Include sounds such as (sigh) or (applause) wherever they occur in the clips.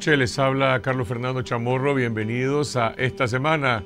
noches, les habla Carlos Fernando Chamorro, bienvenidos a esta semana.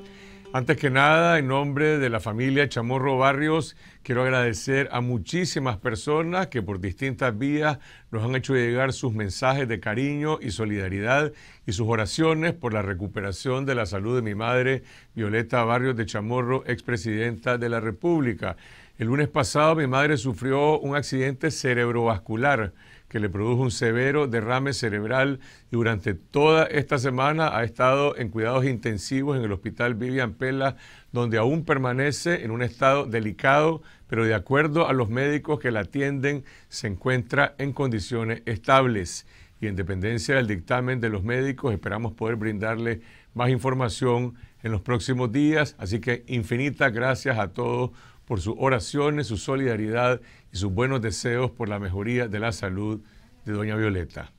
Antes que nada, en nombre de la familia Chamorro Barrios, quiero agradecer a muchísimas personas que por distintas vías nos han hecho llegar sus mensajes de cariño y solidaridad y sus oraciones por la recuperación de la salud de mi madre, Violeta Barrios de Chamorro, expresidenta de la República. El lunes pasado mi madre sufrió un accidente cerebrovascular que le produjo un severo derrame cerebral y durante toda esta semana ha estado en cuidados intensivos en el hospital Vivian Pela, donde aún permanece en un estado delicado, pero de acuerdo a los médicos que la atienden, se encuentra en condiciones estables. Y en dependencia del dictamen de los médicos, esperamos poder brindarle más información en los próximos días. Así que infinitas gracias a todos por sus oraciones, su solidaridad y sus buenos deseos por la mejoría de la salud de doña Violeta.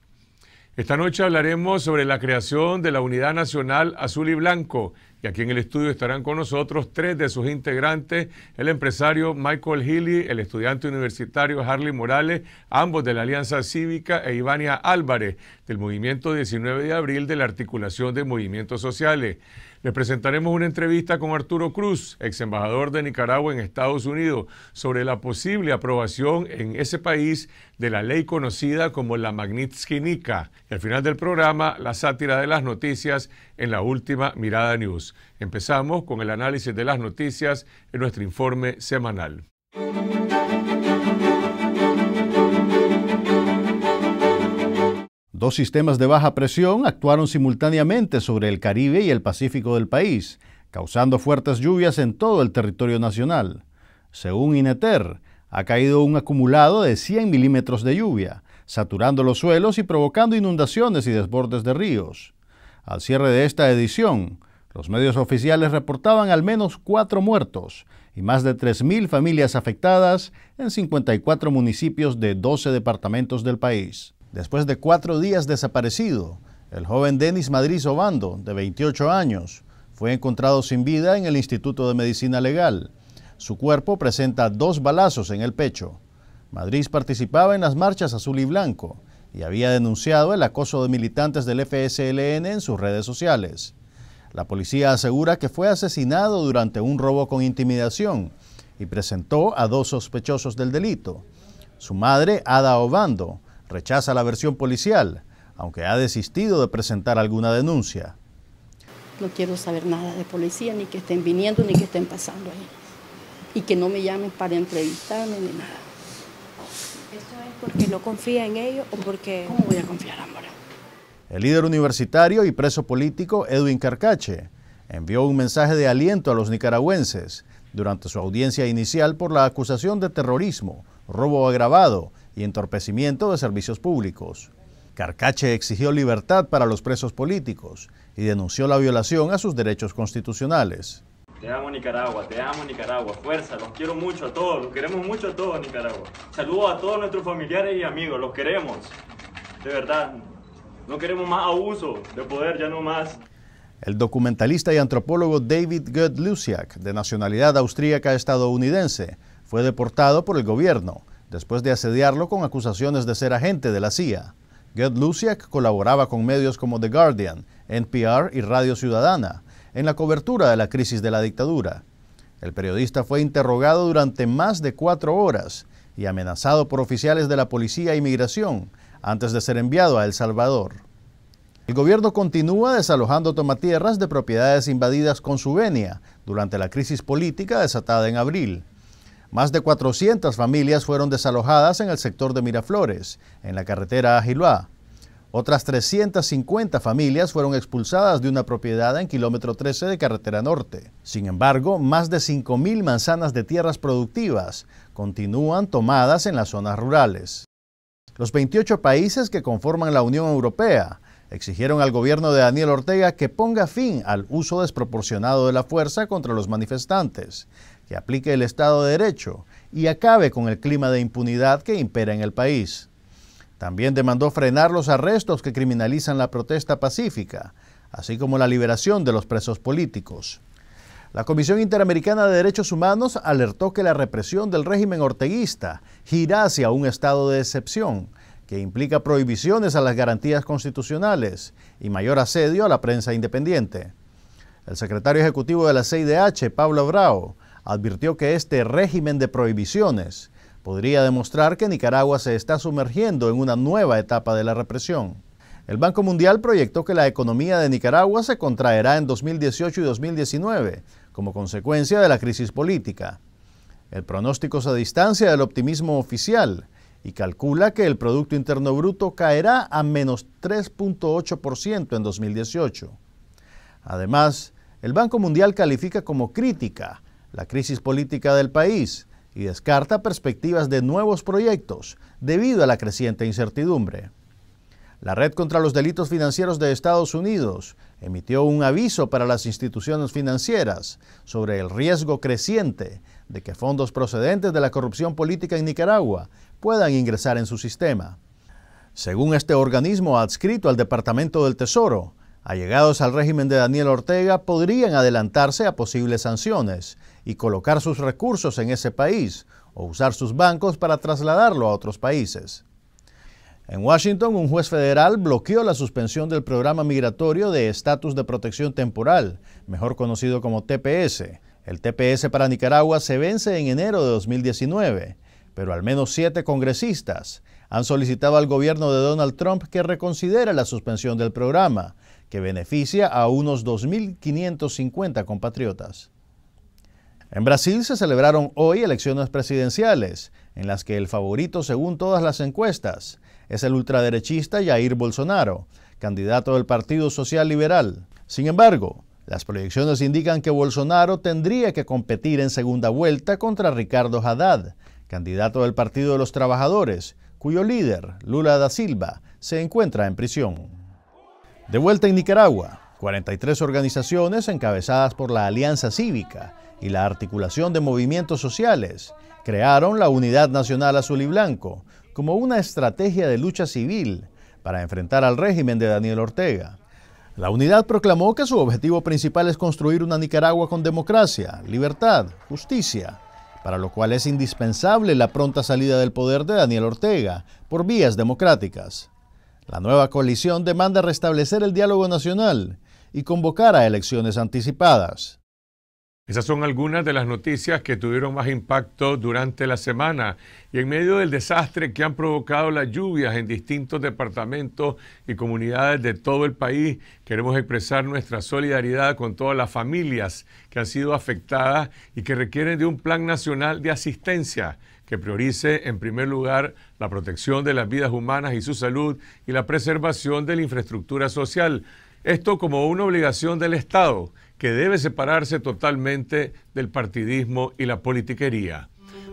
Esta noche hablaremos sobre la creación de la Unidad Nacional Azul y Blanco y aquí en el estudio estarán con nosotros tres de sus integrantes, el empresario Michael Healy, el estudiante universitario Harley Morales, ambos de la Alianza Cívica, e Ivania Álvarez, del Movimiento 19 de Abril de la Articulación de Movimientos Sociales. Les presentaremos una entrevista con Arturo Cruz, ex embajador de Nicaragua en Estados Unidos, sobre la posible aprobación en ese país de la ley conocida como la Magnitsky Nica. Y al final del programa, la sátira de las noticias en la última Mirada News. Empezamos con el análisis de las noticias en nuestro informe semanal. Dos sistemas de baja presión actuaron simultáneamente sobre el Caribe y el Pacífico del país, causando fuertes lluvias en todo el territorio nacional. Según INETER, ha caído un acumulado de 100 milímetros de lluvia, saturando los suelos y provocando inundaciones y desbordes de ríos. Al cierre de esta edición, los medios oficiales reportaban al menos cuatro muertos y más de 3.000 familias afectadas en 54 municipios de 12 departamentos del país después de cuatro días desaparecido. El joven Denis Madrid Obando, de 28 años, fue encontrado sin vida en el Instituto de Medicina Legal. Su cuerpo presenta dos balazos en el pecho. Madrid participaba en las marchas azul y blanco y había denunciado el acoso de militantes del FSLN en sus redes sociales. La policía asegura que fue asesinado durante un robo con intimidación y presentó a dos sospechosos del delito. Su madre, Ada Obando, rechaza la versión policial, aunque ha desistido de presentar alguna denuncia. No quiero saber nada de policía, ni que estén viniendo, ni que estén pasando ahí. Y que no me llamen para entrevistarme ni nada. Esto es porque no confía en ellos o porque...? ¿Cómo voy a confiar, amor? El líder universitario y preso político Edwin Carcache envió un mensaje de aliento a los nicaragüenses, durante su audiencia inicial por la acusación de terrorismo, robo agravado y entorpecimiento de servicios públicos. Carcache exigió libertad para los presos políticos y denunció la violación a sus derechos constitucionales. Te amo Nicaragua, te amo Nicaragua, fuerza, los quiero mucho a todos, los queremos mucho a todos Nicaragua. Saludos a todos nuestros familiares y amigos, los queremos, de verdad. No queremos más abuso de poder, ya no más. El documentalista y antropólogo David Gerd lusiak de nacionalidad austríaca estadounidense, fue deportado por el gobierno después de asediarlo con acusaciones de ser agente de la CIA. Gerd lusiak colaboraba con medios como The Guardian, NPR y Radio Ciudadana en la cobertura de la crisis de la dictadura. El periodista fue interrogado durante más de cuatro horas y amenazado por oficiales de la policía e inmigración antes de ser enviado a El Salvador. El gobierno continúa desalojando tomatierras de propiedades invadidas con su venia durante la crisis política desatada en abril. Más de 400 familias fueron desalojadas en el sector de Miraflores, en la carretera Ajiloá. Otras 350 familias fueron expulsadas de una propiedad en kilómetro 13 de carretera norte. Sin embargo, más de 5.000 manzanas de tierras productivas continúan tomadas en las zonas rurales. Los 28 países que conforman la Unión Europea exigieron al gobierno de Daniel Ortega que ponga fin al uso desproporcionado de la fuerza contra los manifestantes, que aplique el Estado de Derecho y acabe con el clima de impunidad que impera en el país. También demandó frenar los arrestos que criminalizan la protesta pacífica, así como la liberación de los presos políticos. La Comisión Interamericana de Derechos Humanos alertó que la represión del régimen orteguista gira hacia un estado de excepción que implica prohibiciones a las garantías constitucionales y mayor asedio a la prensa independiente. El secretario ejecutivo de la CIDH, Pablo Bravo, advirtió que este régimen de prohibiciones podría demostrar que Nicaragua se está sumergiendo en una nueva etapa de la represión. El Banco Mundial proyectó que la economía de Nicaragua se contraerá en 2018 y 2019 como consecuencia de la crisis política. El pronóstico se distancia del optimismo oficial, y calcula que el Producto Interno Bruto caerá a menos 3.8% en 2018. Además, el Banco Mundial califica como crítica la crisis política del país y descarta perspectivas de nuevos proyectos debido a la creciente incertidumbre. La Red contra los Delitos Financieros de Estados Unidos emitió un aviso para las instituciones financieras sobre el riesgo creciente de que fondos procedentes de la corrupción política en Nicaragua puedan ingresar en su sistema. Según este organismo adscrito al Departamento del Tesoro, allegados al régimen de Daniel Ortega podrían adelantarse a posibles sanciones y colocar sus recursos en ese país o usar sus bancos para trasladarlo a otros países. En Washington, un juez federal bloqueó la suspensión del programa migratorio de estatus de protección temporal, mejor conocido como TPS. El TPS para Nicaragua se vence en enero de 2019 pero al menos siete congresistas han solicitado al gobierno de Donald Trump que reconsidere la suspensión del programa, que beneficia a unos 2.550 compatriotas. En Brasil se celebraron hoy elecciones presidenciales, en las que el favorito, según todas las encuestas, es el ultraderechista Jair Bolsonaro, candidato del Partido Social Liberal. Sin embargo, las proyecciones indican que Bolsonaro tendría que competir en segunda vuelta contra Ricardo Haddad, candidato del Partido de los Trabajadores, cuyo líder, Lula da Silva, se encuentra en prisión. De vuelta en Nicaragua, 43 organizaciones encabezadas por la Alianza Cívica y la Articulación de Movimientos Sociales crearon la Unidad Nacional Azul y Blanco como una estrategia de lucha civil para enfrentar al régimen de Daniel Ortega. La unidad proclamó que su objetivo principal es construir una Nicaragua con democracia, libertad, justicia para lo cual es indispensable la pronta salida del poder de Daniel Ortega por vías democráticas. La nueva coalición demanda restablecer el diálogo nacional y convocar a elecciones anticipadas. Esas son algunas de las noticias que tuvieron más impacto durante la semana y en medio del desastre que han provocado las lluvias en distintos departamentos y comunidades de todo el país, queremos expresar nuestra solidaridad con todas las familias que han sido afectadas y que requieren de un plan nacional de asistencia que priorice en primer lugar la protección de las vidas humanas y su salud y la preservación de la infraestructura social. Esto como una obligación del Estado que debe separarse totalmente del partidismo y la politiquería.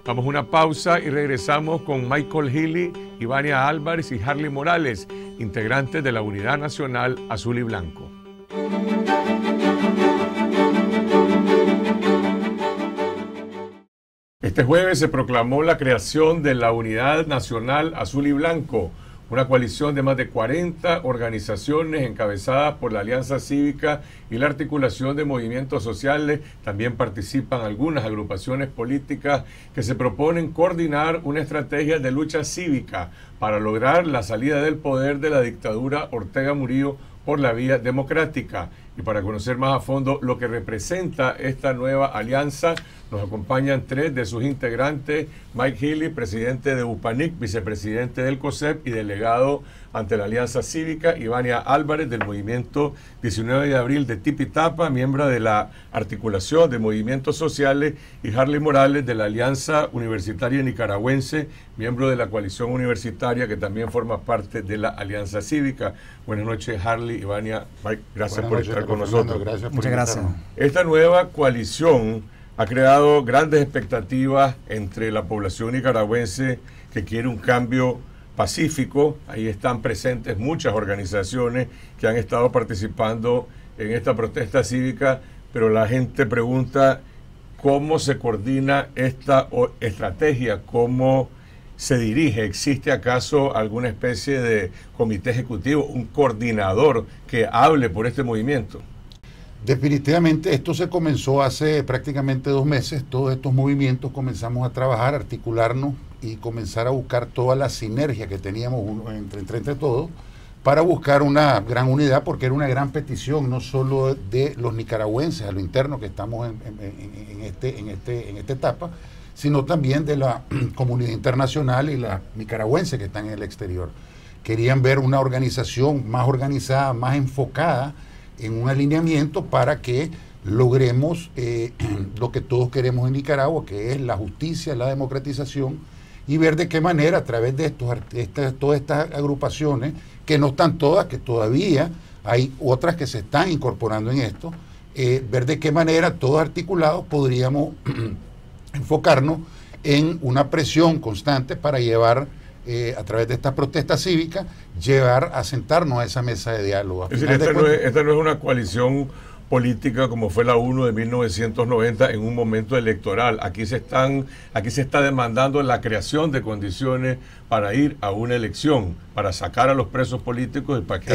Vamos a una pausa y regresamos con Michael Healy, Ivania Álvarez y Harley Morales, integrantes de la Unidad Nacional Azul y Blanco. Este jueves se proclamó la creación de la Unidad Nacional Azul y Blanco una coalición de más de 40 organizaciones encabezadas por la Alianza Cívica y la articulación de movimientos sociales. También participan algunas agrupaciones políticas que se proponen coordinar una estrategia de lucha cívica para lograr la salida del poder de la dictadura Ortega Murillo por la vía democrática. Y para conocer más a fondo lo que representa esta nueva alianza, nos acompañan tres de sus integrantes, Mike Healy, presidente de UPANIC, vicepresidente del COSEP y delegado ante la Alianza Cívica, Ivania Álvarez del Movimiento 19 de Abril de Tipitapa, miembro de la Articulación de Movimientos Sociales, y Harley Morales de la Alianza Universitaria Nicaragüense, miembro de la coalición universitaria que también forma parte de la Alianza Cívica. Buenas noches, Harley, Ivania, Mike, gracias por estar estar con nosotros. Gracias Muchas gracias. Esta nueva coalición ha creado grandes expectativas entre la población nicaragüense que quiere un cambio pacífico. Ahí están presentes muchas organizaciones que han estado participando en esta protesta cívica, pero la gente pregunta cómo se coordina esta estrategia, cómo se dirige? ¿Existe acaso alguna especie de comité ejecutivo, un coordinador que hable por este movimiento? Definitivamente, esto se comenzó hace prácticamente dos meses, todos estos movimientos comenzamos a trabajar, articularnos y comenzar a buscar toda la sinergia que teníamos entre, entre, todos para buscar una gran unidad, porque era una gran petición, no solo de los nicaragüenses a lo interno que estamos en, este, en, este, en esta etapa, sino también de la (clears throat) comunidad internacional y la nicaragüense que están en el exterior. Querían ver una organización más organizada, más enfocada en un alineamiento para que logremos eh, (clears throat) lo que todos queremos en Nicaragua, que es la justicia, la democratización, y ver de qué manera a través de estos, todas estas agrupaciones, que no están todas, que todavía hay otras que se están incorporando en esto, eh, ver de qué manera todos articulados podríamos (clears throat) enfocarnos en una presión constante para llevar eh, a través de esta protesta cívica, llevar a sentarnos a esa mesa de diálogo. Es decir, esta, no es, una coalición política como fue la 1 de 1990 en un momento electoral. Aquí se, están, aquí se está demandando la creación de condiciones para ir a una elección, para sacar a los presos políticos y para que,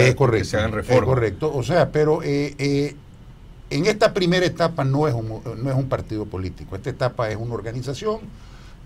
se hagan reformas. Es correcto, o sea, pero eh, eh, en esta primera etapa no es, un, no es un partido político, esta etapa es una organización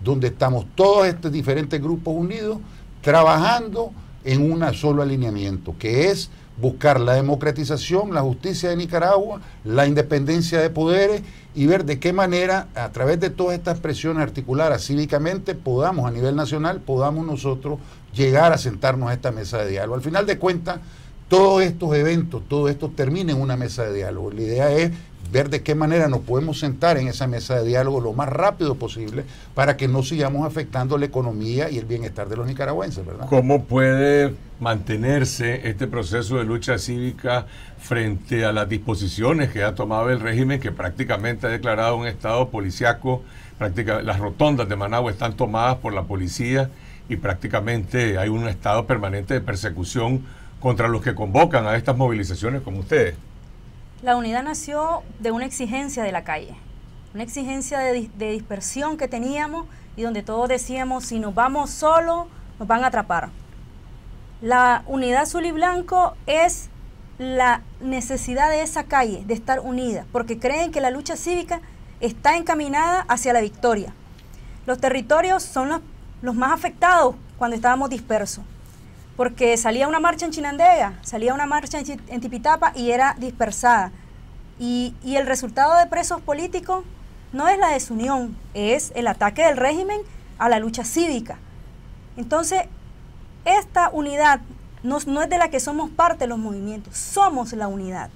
donde estamos todos estos diferentes grupos unidos trabajando en un solo alineamiento, que es buscar la democratización, la justicia de Nicaragua, la independencia de poderes y ver de qué manera, a través de todas estas presiones articuladas cívicamente, podamos a nivel nacional, podamos nosotros llegar a sentarnos a esta mesa de diálogo. Al final de cuentas, todos estos eventos, todo esto termina en una mesa de diálogo. La idea es ver de qué manera nos podemos sentar en esa mesa de diálogo lo más rápido posible para que no sigamos afectando la economía y el bienestar de los nicaragüenses, ¿verdad? ¿Cómo puede mantenerse este proceso de lucha cívica frente a las disposiciones que ha tomado el régimen que prácticamente ha declarado un estado policiaco? Prácticamente, las rotondas de Managua están tomadas por la policía y prácticamente hay un estado permanente de persecución contra los que convocan a estas movilizaciones como ustedes? La unidad nació de una exigencia de la calle, una exigencia de, dispersión que teníamos y donde todos decíamos, si nos vamos solos, nos van a atrapar. La unidad azul y blanco es la necesidad de esa calle, de estar unida, porque creen que la lucha cívica está encaminada hacia la victoria. Los territorios son los más afectados cuando estábamos dispersos porque salía una marcha en Chinandega, salía una marcha en, Tipitapa y era dispersada. Y, el resultado de presos políticos no es la desunión, es el ataque del régimen a la lucha cívica. Entonces, esta unidad no, no es de la que somos parte los movimientos, somos la unidad.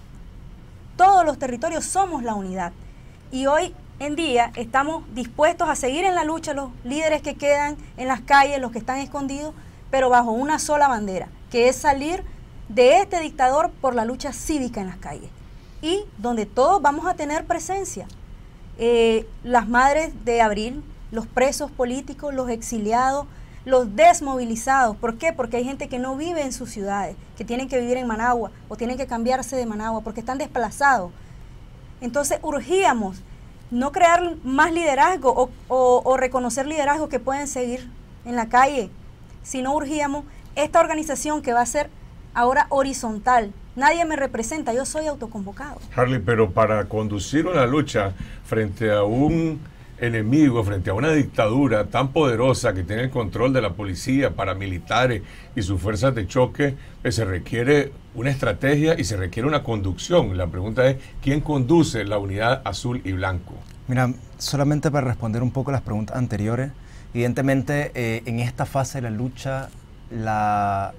Todos los territorios somos la unidad. Y hoy en día estamos dispuestos a seguir en la lucha los líderes que quedan en las calles, los que están escondidos, pero bajo una sola bandera, que es salir de este dictador por la lucha cívica en las calles y donde todos vamos a tener presencia. Eh, las madres de abril, los presos políticos, los exiliados, los desmovilizados. ¿Por qué? Porque hay gente que no vive en sus ciudades, que tienen que vivir en Managua o tienen que cambiarse de Managua porque están desplazados. Entonces urgíamos no crear más liderazgo o, o reconocer liderazgo que pueden seguir en la calle si no urgíamos esta organización que va a ser ahora horizontal. Nadie me representa, yo soy autoconvocado. Harley, pero para conducir una lucha frente a un enemigo, frente a una dictadura tan poderosa que tiene el control de la policía, paramilitares y sus fuerzas de choque, pues se requiere una estrategia y se requiere una conducción. La pregunta es, ¿quién conduce la unidad azul y blanco? Mira, solamente para responder un poco las preguntas anteriores, Evidentemente, eh, en esta fase de la lucha, la,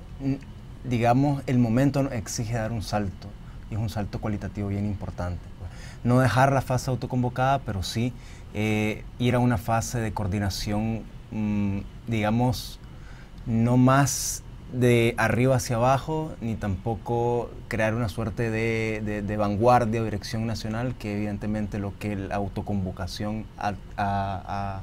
digamos, el momento exige dar un salto, y es un salto cualitativo bien importante. Pues. No dejar la fase autoconvocada, pero sí eh, ir a una fase de coordinación, mm, digamos, no más de arriba hacia abajo, ni tampoco crear una suerte de, vanguardia o dirección nacional, que evidentemente lo que la autoconvocación ha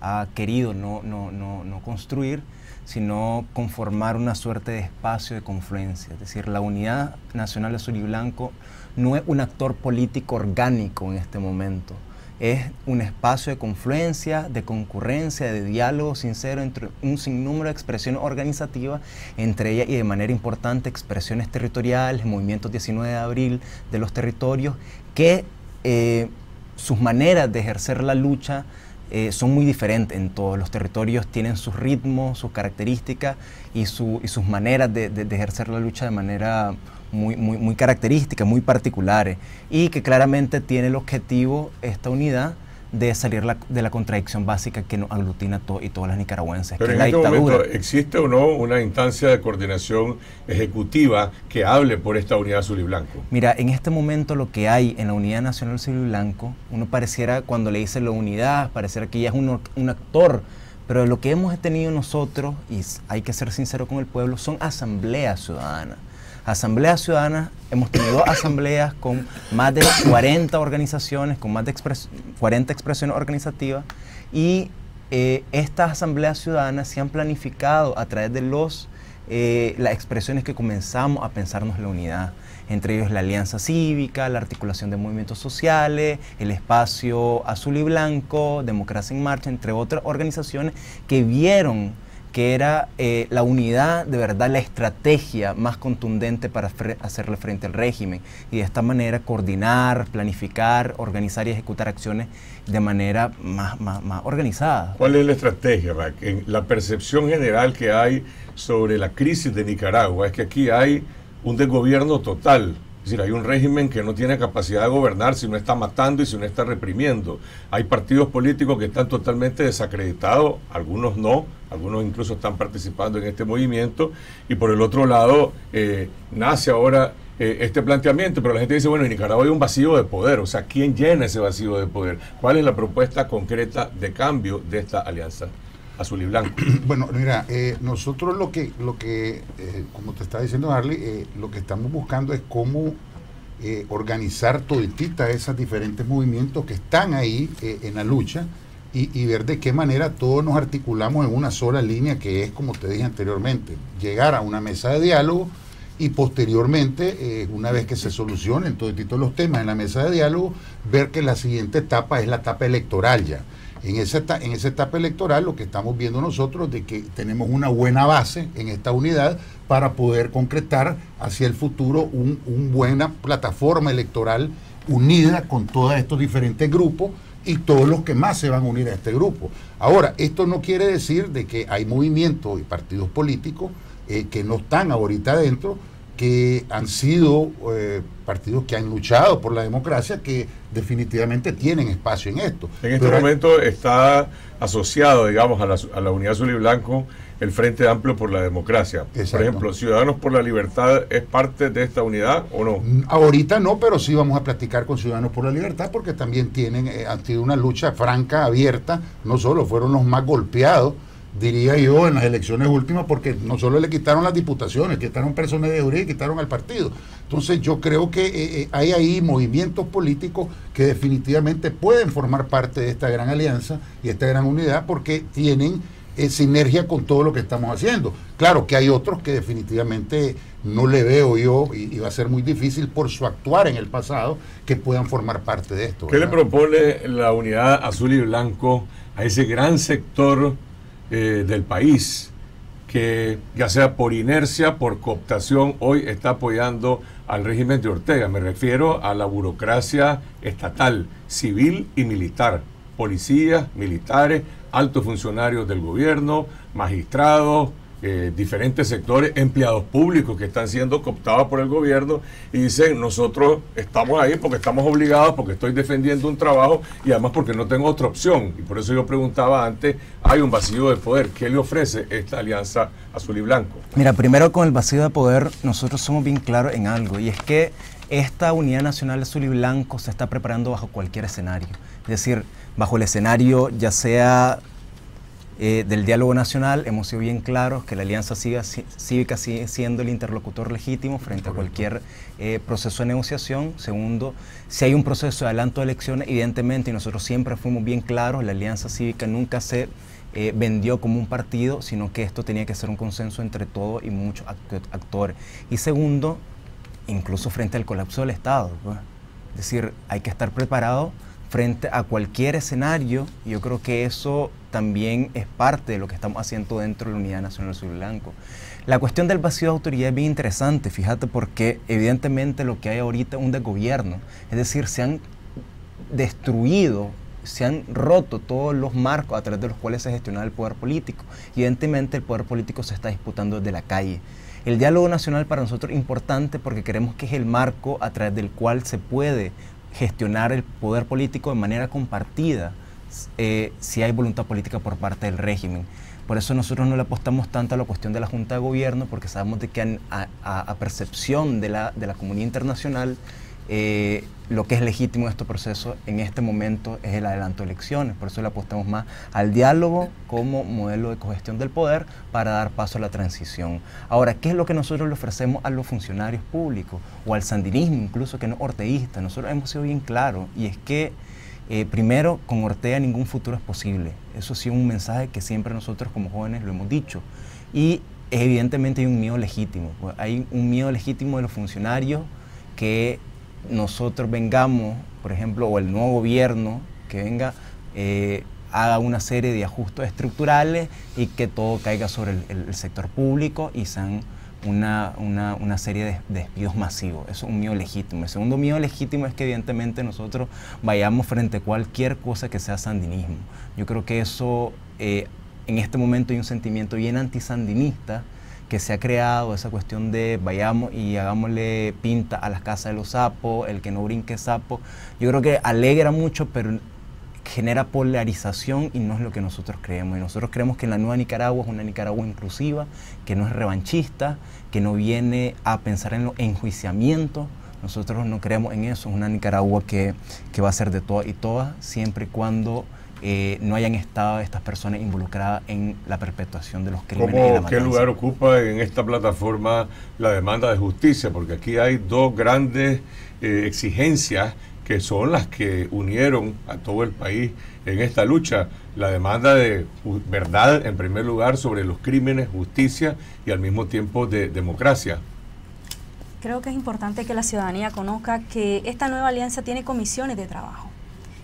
ha querido no, construir, sino conformar una suerte de espacio de confluencia. Es decir, la Unidad Nacional Azul y Blanco no es un actor político orgánico en este momento, es un espacio de confluencia, de concurrencia, de diálogo sincero entre un sinnúmero de expresiones organizativas, entre ellas y de manera importante expresiones territoriales, movimientos 19 de abril de los territorios, que eh, sus maneras de ejercer la lucha eh, son muy diferentes en todos los territorios, tienen sus ritmos, sus características y, sus maneras de, ejercer la lucha de manera muy, muy característica, muy particulares, y que claramente tiene el objetivo, esta unidad, de salir de la contradicción básica que nos aglutina todo y todas las nicaragüenses. Pero en este momento, ¿existe o no una instancia de coordinación ejecutiva que hable por esta unidad azul y blanco? Mira, en este momento lo que hay en la Unidad Nacional Azul y Blanco, uno pareciera, cuando le dice la unidad, pareciera que ella es un, un actor pero lo que hemos tenido nosotros, y hay que ser sincero con el pueblo, son asambleas ciudadanas. Asambleas Ciudadanas, hemos tenido asambleas con más de 40 organizaciones, con más de 40 expresiones organizativas y eh, estas asambleas ciudadanas se han planificado a través de los, eh, las expresiones que comenzamos a pensarnos la unidad entre ellos la alianza cívica, la articulación de movimientos sociales, el espacio azul y blanco, Democracia en Marcha, entre otras organizaciones que vieron que era eh, la unidad, de verdad, la estrategia más contundente para hacerle frente al régimen y de esta manera coordinar, planificar, organizar y ejecutar acciones de manera más, más organizada. ¿Cuál es la estrategia, La percepción general que hay sobre la crisis de Nicaragua es que aquí hay un desgobierno total, es decir, hay un régimen que no tiene capacidad de gobernar si no está matando y si no está reprimiendo. Hay partidos políticos que están totalmente desacreditados, algunos no, algunos incluso están participando en este movimiento. Y por el otro lado, eh, nace ahora eh, este planteamiento, pero la gente dice, bueno, en Nicaragua hay un vacío de poder, o sea, ¿quién llena ese vacío de poder? ¿Cuál es la propuesta concreta de cambio de esta alianza? azul y blanco. (clears throat) Bueno, mira, eh, nosotros lo que, lo que eh, como te estaba diciendo Harley, eh, lo que estamos buscando es cómo organizar toditita esos diferentes movimientos que están ahí en la lucha y, ver de qué manera todos nos articulamos en una sola línea que es, como te dije anteriormente, llegar a una mesa de diálogo y posteriormente, una vez que se solucionen todos los temas en la mesa de diálogo, ver que la siguiente etapa es la etapa electoral ya. En esa, etapa electoral lo que estamos viendo nosotros de que tenemos una buena base en esta unidad para poder concretar hacia el futuro una buena plataforma electoral unida con todos estos diferentes grupos y todos los que más se van a unir a este grupo. Ahora, esto no quiere decir de que hay movimientos y partidos políticos eh, que no están ahorita adentro, que han sido eh, partidos que han luchado por la democracia, que definitivamente tienen espacio en esto. En este momento está asociado, digamos, a la, Unidad Azul y Blanco el Frente Amplio por la Democracia. Por ejemplo, Ciudadanos por la Libertad es parte de esta unidad o no? Mm, ahorita no, pero sí vamos a platicar con Ciudadanos por la Libertad porque también tienen, eh, han tenido una lucha franca, abierta, no solo fueron los más golpeados, diría yo, en las elecciones últimas, porque no solo le quitaron las diputaciones, quitaron personas de Uri, quitaron al partido. Entonces yo creo que eh, eh, hay ahí movimientos políticos que definitivamente pueden formar parte de esta gran alianza y esta gran unidad porque tienen eh, sinergia con todo lo que estamos haciendo. Claro que hay otros que definitivamente no le veo yo y, va a ser muy difícil por su actuar en el pasado que puedan formar parte de esto. ¿Qué le propone la unidad azul y blanco a ese gran sector? Eh, del país que ya sea por inercia, por cooptación, hoy está apoyando al régimen de Ortega. Me refiero a la burocracia estatal, civil y militar. Policías, militares, altos funcionarios del gobierno, magistrados, eh, diferentes sectores, empleados públicos que están siendo cooptados por el gobierno y dicen, nosotros estamos ahí porque estamos obligados, porque estoy defendiendo un trabajo y además porque no tengo otra opción. Y por eso yo preguntaba antes, hay un vacío de poder, ¿qué le ofrece esta alianza azul y blanco? Mira, primero con el vacío de poder nosotros somos bien claros en algo y es que esta unidad nacional azul y blanco se está preparando bajo cualquier escenario. Es decir, bajo el escenario ya sea eh, del diálogo nacional, hemos sido bien claros que la Alianza Cívica, sigue siendo el interlocutor legítimo frente a cualquier eh, proceso de negociación. Segundo, si hay un proceso de adelanto de elecciones, evidentemente, y nosotros siempre fuimos bien claros, la Alianza Cívica nunca se eh, vendió como un partido, sino que esto tenía que ser un consenso entre todos y muchos actores. Y segundo, incluso frente al colapso del Estado. Pues. Es decir, hay que estar preparado frente a cualquier escenario. Yo creo que eso también es parte de lo que estamos haciendo dentro de la Unidad Nacional Sur Blanco. La cuestión del vacío de autoridad es bien interesante, fíjate, porque evidentemente lo que hay ahorita es un desgobierno, es decir, se han destruido se han roto todos los marcos a través de los cuales se gestiona el poder político. Evidentemente el poder político se está disputando desde la calle. El diálogo nacional para nosotros es importante porque queremos que es el marco a través del cual se puede gestionar el poder político de manera compartida eh, si hay voluntad política por parte del régimen. Por eso nosotros no le apostamos tanto a la cuestión de la Junta de Gobierno, porque sabemos de que a, percepción de la, de la, comunidad internacional, eh, lo que es legítimo en este proceso en este momento es el adelanto de elecciones. Por eso le apostamos más al diálogo como modelo de cogestión del poder para dar paso a la transición. Ahora, ¿qué es lo que nosotros le ofrecemos a los funcionarios públicos o al sandinismo, incluso que no orteísta? Nosotros hemos sido bien claros y es que eh, primero, con Ortega ningún futuro es posible. Eso ha sido un mensaje que siempre nosotros como jóvenes lo hemos dicho. Y evidentemente hay un miedo legítimo. Hay un miedo legítimo de los funcionarios que nosotros vengamos, por ejemplo, o el nuevo gobierno que venga, eh, haga una serie de ajustes estructurales y que todo caiga sobre el, el sector público y sean una, una, una serie de, despidos masivos. Eso es un miedo legítimo. El segundo miedo legítimo es que evidentemente nosotros vayamos frente a cualquier cosa que sea sandinismo. Yo creo que eso, eh, en este momento hay un sentimiento bien antisandinista que se ha creado esa cuestión de vayamos y hagámosle pinta a las casas de los sapos, el que no brinque sapo. Yo creo que alegra mucho, pero genera polarización y no es lo que nosotros creemos. Y nosotros creemos que la nueva Nicaragua es una Nicaragua inclusiva, que no es revanchista, que no viene a pensar en los enjuiciamientos. Nosotros no creemos en eso, es una Nicaragua que, va a ser de todas y todas, siempre y cuando eh, no hayan estado estas personas involucradas en la perpetuación de los crímenes. ¿Qué lugar ocupa en esta plataforma la demanda de justicia? Porque aquí hay dos grandes eh, exigencias que son las que unieron a todo el país en esta lucha la demanda de verdad en primer lugar sobre los crímenes, justicia y al mismo tiempo de democracia. Creo que es importante que la ciudadanía conozca que esta nueva alianza tiene comisiones de trabajo.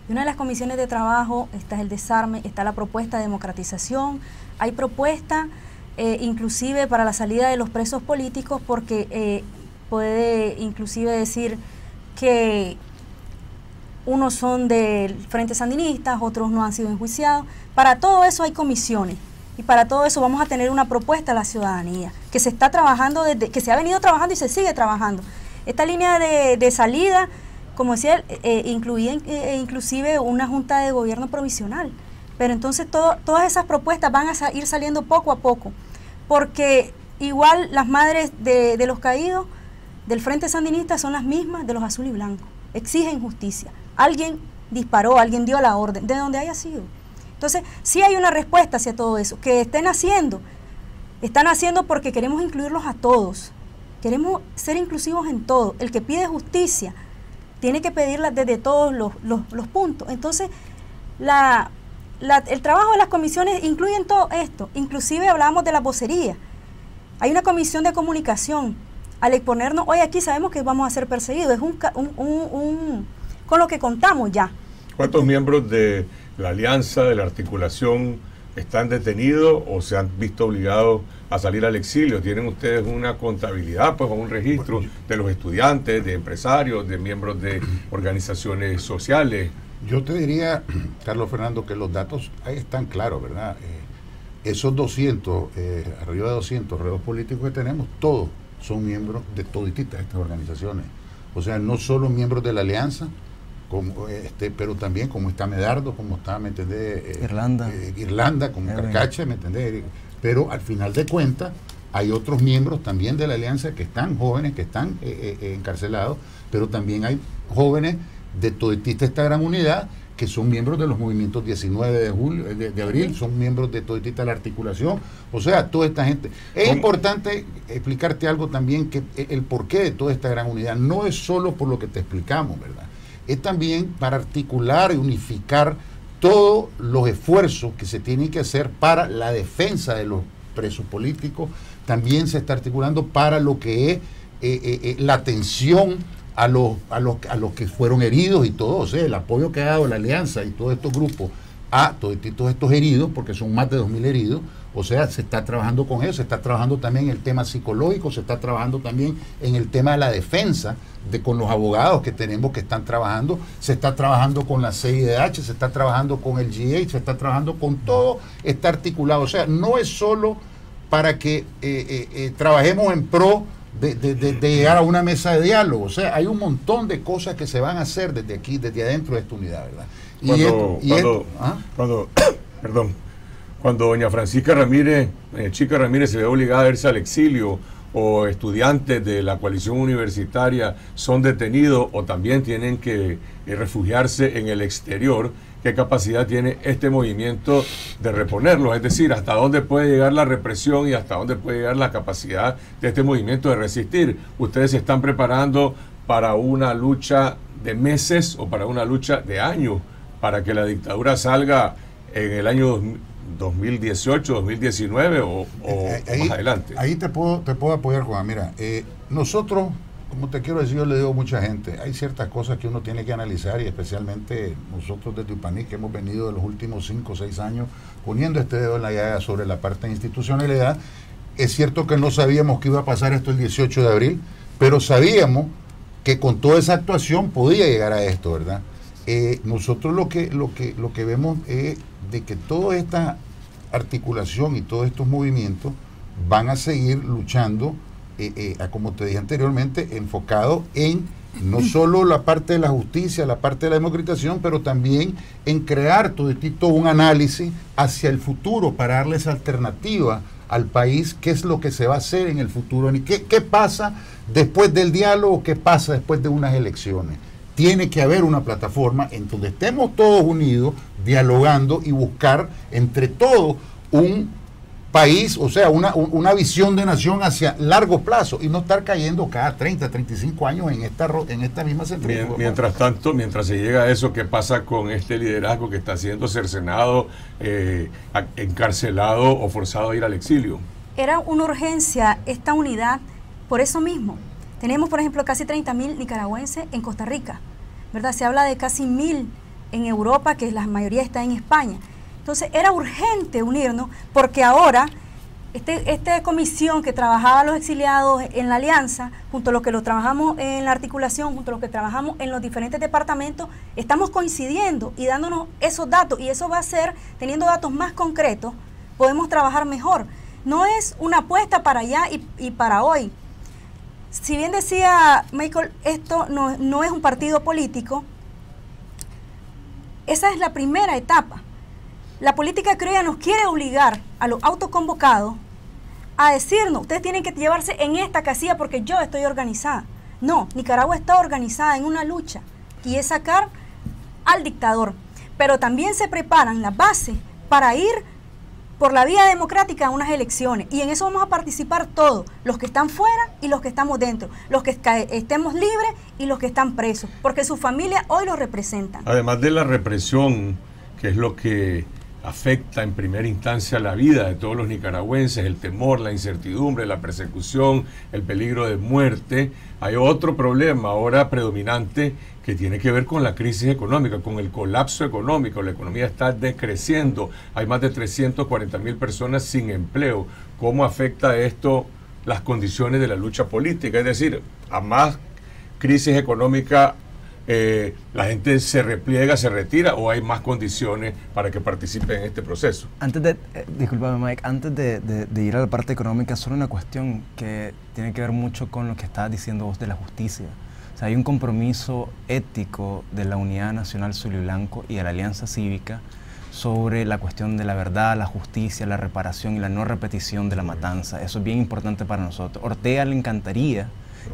Y una de las comisiones de trabajo está el desarme, está la propuesta de democratización, hay propuesta eh, inclusive para la salida de los presos políticos porque eh, puede inclusive decir que unos son del Frente Sandinista, otros no han sido enjuiciados. Para todo eso hay comisiones y para todo eso vamos a tener una propuesta a la ciudadanía que se está trabajando desde que se ha venido trabajando y se sigue trabajando. Esta línea de, salida, como decía, eh, eh, incluía eh, inclusive una junta de gobierno provisional. Pero entonces todas esas propuestas van a ir saliendo poco a poco, porque igual las madres de, de los caídos del Frente Sandinista son las mismas de los azul y blanco. Exigen justicia. Alguien disparó, alguien dio la orden, de donde haya sido. Entonces, sí hay una respuesta hacia todo eso, que estén haciendo. Están haciendo porque queremos incluirlos a todos. Queremos ser inclusivos en todo. El que pide justicia tiene que pedirla desde todos los, puntos. Entonces, el trabajo de las comisiones incluye todo esto. Inclusive hablamos de la vocería. Hay una comisión de comunicación. Al exponernos hoy aquí sabemos que vamos a ser perseguidos. Es un, con lo que contamos ya. ¿Cuántos miembros de la alianza, de la articulación, están detenidos o se han visto obligados a salir al exilio? ¿Tienen ustedes una contabilidad, pues, o un registro de los estudiantes, de empresarios, de miembros de organizaciones sociales? Yo te diría, (clears throat) Carlos Fernando, que los datos ahí están claros, ¿verdad? Eh, esos 200, eh, arriba de 200 reos políticos que tenemos, todos son miembros de todas estas organizaciones. O sea, no solo miembros de la alianza, como, este, pero también como está Medardo, como está, ¿me entendés? Eh, Irlanda. Eh, Irlanda, como Carcache, ¿me entendés? Pero al final de cuentas, hay otros miembros también de la alianza que están jóvenes, que están eh, encarcelados, pero también hay jóvenes de toda esta gran unidad que son miembros de los movimientos 19 de de, abril, son miembros de toditita la articulación, o sea, toda esta gente. Es importante explicarte algo también que el porqué de toda esta gran unidad no es solo por lo que te explicamos, ¿verdad? es también para articular y unificar todos los esfuerzos que se tienen que hacer para la defensa de los presos políticos, también se está articulando para lo que es eh, eh, eh, la atención a los, a, los, que fueron heridos y todo el apoyo que ha dado la Alianza y todos estos grupos a todos, todos estos heridos, porque son más de 2.000 heridos, o sea, se está trabajando con eso, se está trabajando también en el tema psicológico, se está trabajando también en el tema de la defensa, de, con los abogados que tenemos que están trabajando, se está trabajando con la CIDH, se está trabajando con el GH, se está trabajando con todo, está articulado. O sea, no es solo para que eh, eh, eh, trabajemos en pro de, llegar a una mesa de diálogo. O sea, hay un montón de cosas que se van a hacer desde aquí, desde adentro de esta unidad, ¿verdad? Y cuando, cuando ¿ah? (coughs) perdón, cuando doña Francisca Ramírez, eh, Chica Ramírez se ve obligada a irse al exilio o estudiantes de la coalición universitaria son detenidos o también tienen que eh, refugiarse en el exterior, ¿qué capacidad tiene este movimiento de reponerlos? Es decir, ¿hasta dónde puede llegar la represión y hasta dónde puede llegar la capacidad de este movimiento de resistir? Ustedes se están preparando para una lucha de meses o para una lucha de años, para que la dictadura salga en el año 2018, 2019 o, eh, eh, más adelante. Ahí te puedo, te puedo apoyar, Juan. Mira, eh, nosotros, como te quiero decir, yo le digo a mucha gente, hay ciertas cosas que uno tiene que analizar y especialmente nosotros desde Upaní, que hemos venido de los últimos 5 o 6 años poniendo este dedo en la llaga sobre la parte de institucionalidad. Es cierto que no sabíamos que iba a pasar esto el 18 de abril, pero sabíamos que con toda esa actuación podía llegar a esto, ¿verdad? Eh, nosotros lo que, lo, que, lo que vemos es de que toda esta articulación y todos estos movimientos van a seguir luchando, eh, eh, como te dije anteriormente, enfocado en no (clears throat) solo la parte de la justicia, la parte de la democratización, pero también en crear todo, un análisis hacia el futuro para darles alternativa al país, qué es lo que se va a hacer en el futuro, qué, qué pasa después del diálogo, qué pasa después de unas elecciones tiene que haber una plataforma en donde estemos todos unidos, dialogando y buscar entre todos un país, o sea, una, visión de nación hacia largo plazo y no estar cayendo cada 30, 35 años en esta, en esta misma central. Mientras tanto, mientras se llega a eso, ¿qué pasa con este liderazgo que está siendo cercenado, eh, encarcelado o forzado a ir al exilio? Era una urgencia esta unidad por eso mismo, tenemos, por ejemplo, casi 30.000 nicaragüenses en Costa Rica, ¿verdad? Se habla de casi 1.000 en Europa, que la mayoría está en España. Entonces, era urgente unirnos porque ahora este, esta comisión que trabajaba los exiliados en la alianza, junto a los que lo trabajamos en la articulación, junto a los que trabajamos en los diferentes departamentos, estamos coincidiendo y dándonos esos datos y eso va a ser, teniendo datos más concretos, podemos trabajar mejor. No es una apuesta para allá y para hoy, si bien decía Michael, esto no, es un partido político, esa es la primera etapa. La política criolla nos quiere obligar a los autoconvocados a decirnos, ustedes tienen que llevarse en esta casilla porque yo estoy organizada. No, Nicaragua está organizada en una lucha y es sacar al dictador. Pero también se preparan las bases para ir por la vía democrática unas elecciones y en eso vamos a participar todos, los que están fuera y los que estamos dentro, los que estemos libres y los que están presos, porque su familia hoy los representa. Además de la represión, que es lo que afecta en primera instancia la vida de todos los nicaragüenses, el temor, la incertidumbre, la persecución, el peligro de muerte, hay otro problema ahora predominante que tiene que ver con la crisis económica, con el colapso económico. La economía está decreciendo. Hay más de 340 mil personas sin empleo. ¿Cómo afecta esto las condiciones de la lucha política? Es decir, a más crisis económica, eh, la gente se repliega, se retira o hay más condiciones para que participe en este proceso. Antes de, eh, Mike, antes de, ir a la parte económica, solo una cuestión que tiene que ver mucho con lo que está diciendo vos de la justicia hay un compromiso ético de la Unidad Nacional Sol y Blanco y de la Alianza Cívica sobre la cuestión de la verdad, la justicia, la reparación y la no repetición de la matanza. Eso es bien importante para nosotros. Ortega le encantaría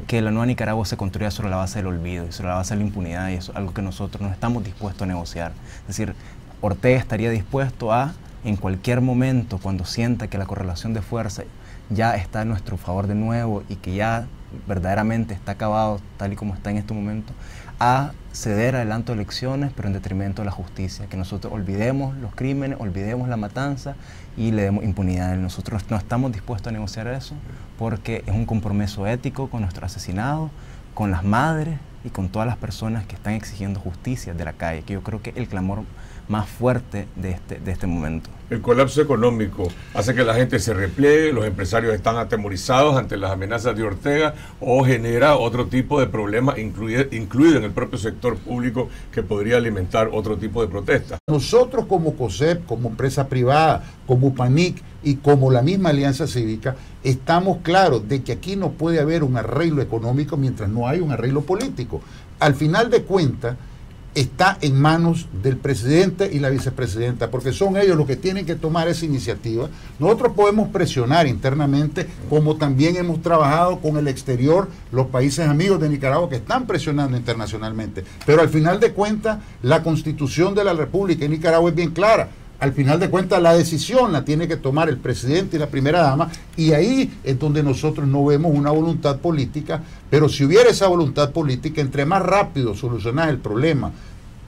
que la nueva Nicaragua se construya sobre la base del olvido y sobre la base de la impunidad y eso es algo que nosotros no estamos dispuestos a negociar. Es decir, Ortega estaría dispuesto a, en cualquier momento, cuando sienta que la correlación de fuerza ya está a nuestro favor de nuevo y que ya verdaderamente está acabado tal y como está en este momento, a ceder adelanto elecciones, pero en detrimento de la justicia, que nosotros olvidemos los crímenes, olvidemos la matanza y le demos impunidad. Nosotros no estamos dispuestos a negociar eso porque es un compromiso ético con nuestros asesinados, con las madres y con todas las personas que están exigiendo justicia de la calle, que yo creo que el clamor más fuerte de este, de este momento. El colapso económico hace que la gente se repliegue, los empresarios están atemorizados ante las amenazas de Ortega o genera otro tipo de problemas, incluido, incluido en el propio sector público, que podría alimentar otro tipo de protestas. Nosotros como COSEP, como empresa privada, como PANIC y como la misma Alianza Cívica, estamos claros de que aquí no puede haber un arreglo económico mientras no hay un arreglo político. Al final de cuentas, está en manos del presidente y la vicepresidenta, porque son ellos los que tienen que tomar esa iniciativa. Nosotros podemos presionar internamente, como también hemos trabajado con el exterior, los países amigos de Nicaragua que están presionando internacionalmente. Pero al final de cuentas, la constitución de la República en Nicaragua es bien clara al final de cuentas la decisión la tiene que tomar el presidente y la primera dama y ahí es donde nosotros no vemos una voluntad política, pero si hubiera esa voluntad política, entre más rápido solucionar el problema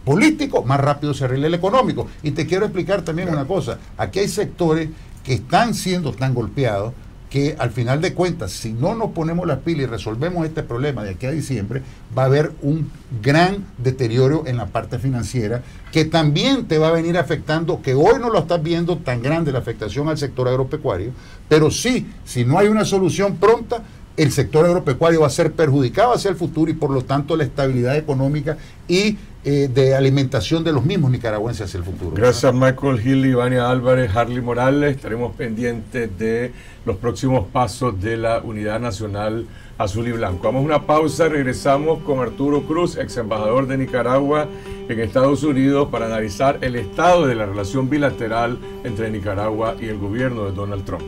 político, más rápido se arregla el económico. Y te quiero explicar también una cosa, aquí hay sectores que están siendo tan golpeados que al final de cuentas, si no nos ponemos la pila y resolvemos este problema de aquí a diciembre, va a haber un gran deterioro en la parte financiera que también te va a venir afectando, que hoy no lo estás viendo tan grande la afectación al sector agropecuario, pero sí, si no hay una solución pronta, el sector agropecuario va a ser perjudicado hacia el futuro y por lo tanto la estabilidad económica y eh, de alimentación de los mismos nicaragüenses hacia el futuro. Gracias Michael Hill, Ivania Álvarez, Harley Morales. Estaremos pendientes de los próximos pasos de la Unidad Nacional Azul y Blanco. Vamos a una pausa, regresamos con Arturo Cruz, ex embajador de Nicaragua en Estados Unidos, para analizar el estado de la relación bilateral entre Nicaragua y el gobierno de Donald Trump.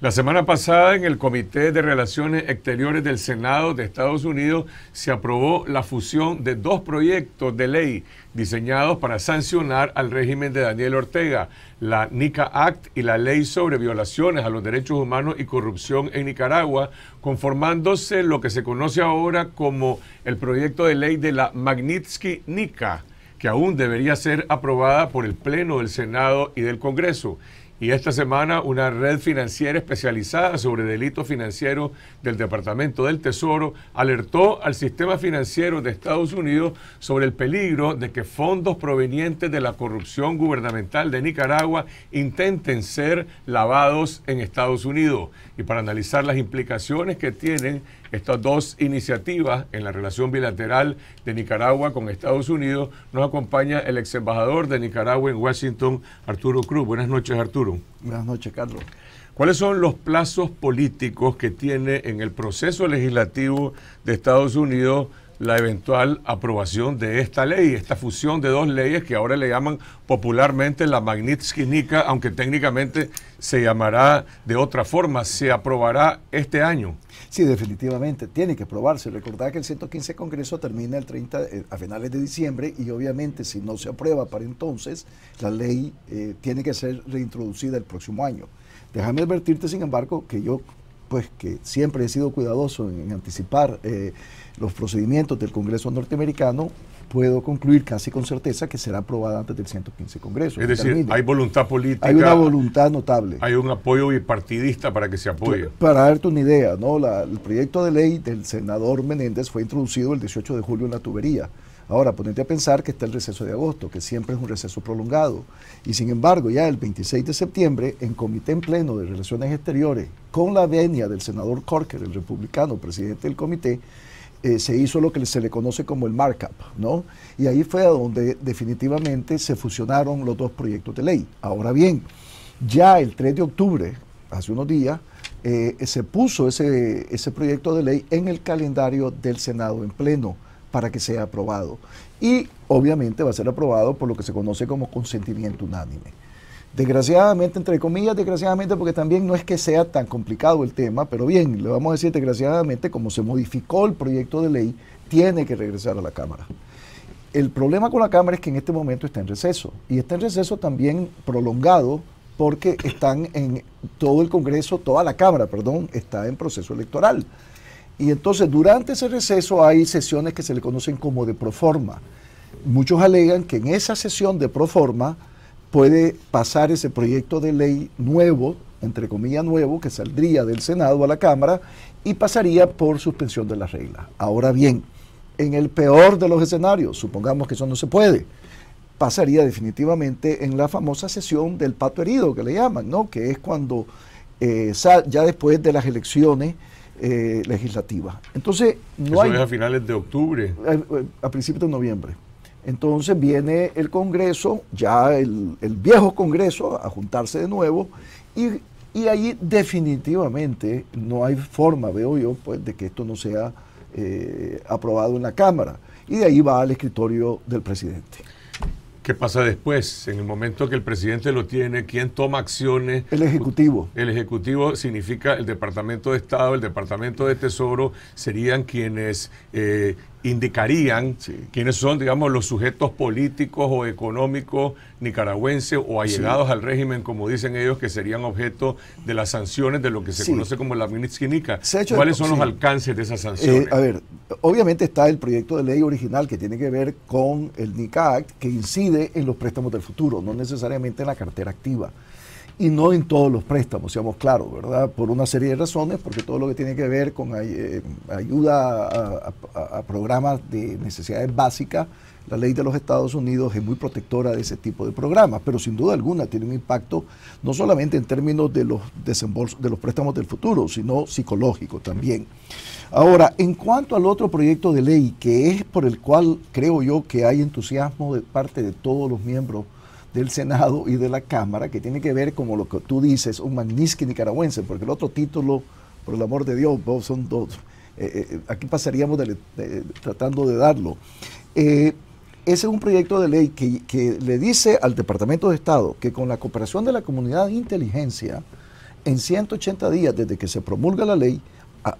La semana pasada en el Comité de Relaciones Exteriores del Senado de Estados Unidos se aprobó la fusión de dos proyectos de ley diseñados para sancionar al régimen de Daniel Ortega, la NICA Act y la Ley sobre Violaciones a los Derechos Humanos y Corrupción en Nicaragua, conformándose lo que se conoce ahora como el proyecto de ley de la Magnitsky NICA que aún debería ser aprobada por el Pleno del Senado y del Congreso. Y esta semana una red financiera especializada sobre delitos financieros del Departamento del Tesoro alertó al sistema financiero de Estados Unidos sobre el peligro de que fondos provenientes de la corrupción gubernamental de Nicaragua intenten ser lavados en Estados Unidos. Y para analizar las implicaciones que tienen estas dos iniciativas en la relación bilateral de Nicaragua con Estados Unidos. Nos acompaña el ex embajador de Nicaragua en Washington, Arturo Cruz. Buenas noches, Arturo. Buenas noches, Carlos. ¿Cuáles son los plazos políticos que tiene en el proceso legislativo de Estados Unidos la eventual aprobación de esta ley, esta fusión de dos leyes que ahora le llaman popularmente la Magnitsky-Nica, aunque técnicamente se llamará de otra forma, se aprobará este año? Sí, definitivamente, tiene que aprobarse. Recordad que el 115 Congreso termina el 30, eh, a finales de diciembre y obviamente si no se aprueba para entonces, la ley eh, tiene que ser reintroducida el próximo año. Déjame advertirte, sin embargo, que yo, pues que siempre he sido cuidadoso en, anticipar eh, los procedimientos del Congreso norteamericano, puedo concluir casi con certeza que será aprobada antes del 115 Congreso. Es decir, hay voluntad política. Hay una voluntad notable. Hay un apoyo bipartidista para que se apoye. Para darte una idea, ¿no? el proyecto de ley del senador Menéndez fue introducido el 18 de julio en la tubería. Ahora, ponete a pensar que está el receso de agosto, que siempre es un receso prolongado. Y sin embargo, ya el 26 de septiembre, en Comité en Pleno de Relaciones Exteriores, con la venia del senador Corker, el republicano, presidente del comité, eh, se hizo lo que se le conoce como el markup, ¿no? Y ahí fue a donde definitivamente se fusionaron los dos proyectos de ley. Ahora bien, ya el 3 de octubre, hace unos días, eh, se puso ese, ese proyecto de ley en el calendario del Senado en pleno para que sea aprobado. Y obviamente va a ser aprobado por lo que se conoce como consentimiento unánime. Desgraciadamente, entre comillas, desgraciadamente, porque también no es que sea tan complicado el tema, pero bien, le vamos a decir desgraciadamente, como se modificó el proyecto de ley, tiene que regresar a la Cámara. El problema con la Cámara es que en este momento está en receso, y está en receso también prolongado porque están en todo el Congreso, toda la Cámara, perdón, está en proceso electoral. Y entonces durante ese receso hay sesiones que se le conocen como de proforma. Muchos alegan que en esa sesión de proforma puede pasar ese proyecto de ley nuevo, entre comillas nuevo, que saldría del Senado a la Cámara y pasaría por suspensión de las reglas. Ahora bien, en el peor de los escenarios, supongamos que eso no se puede, pasaría definitivamente en la famosa sesión del pato herido, que le llaman, ¿no? que es cuando eh, ya después de las elecciones eh, legislativas. Entonces, no Eso hay... es a finales de octubre. Eh, eh, a principios de noviembre. Entonces viene el Congreso, ya el, viejo Congreso, a juntarse de nuevo y, ahí definitivamente no hay forma, veo yo, pues, de que esto no sea eh, aprobado en la Cámara. Y de ahí va al escritorio del presidente. ¿Qué pasa después? En el momento que el presidente lo tiene, ¿quién toma acciones? El Ejecutivo. El Ejecutivo significa el Departamento de Estado, el Departamento de Tesoro, serían quienes eh, indicarían quiénes son, digamos, los sujetos políticos o económicos nicaragüenses o allegados al régimen, como dicen ellos, que serían objeto de las sanciones de lo que se conoce como la Nica. ¿Cuáles son los alcances de esas sanciones? Eh, a ver, obviamente está el proyecto de ley original que tiene que ver con el NICA que incide en los préstamos del futuro, no necesariamente en la cartera activa y no en todos los préstamos, seamos claros, ¿verdad? Por una serie de razones, porque todo lo que tiene que ver con eh, ayuda a, programas de necesidades básicas, la ley de los Estados Unidos es muy protectora de ese tipo de programas, pero sin duda alguna tiene un impacto no solamente en términos de los desembolsos, de los préstamos del futuro, sino psicológico también. Ahora, en cuanto al otro proyecto de ley, que es por el cual creo yo que hay entusiasmo de parte de todos los miembros del Senado y de la Cámara, que tiene que ver, como lo que tú dices, un magnífico nicaragüense, porque el otro título, por el amor de Dios, son dos. Eh, eh, eh, aquí pasaríamos tratando de darlo. ese es un proyecto de ley que, le dice al Departamento de Estado que con la cooperación de la comunidad de inteligencia, en 180 días desde que se promulga la ley,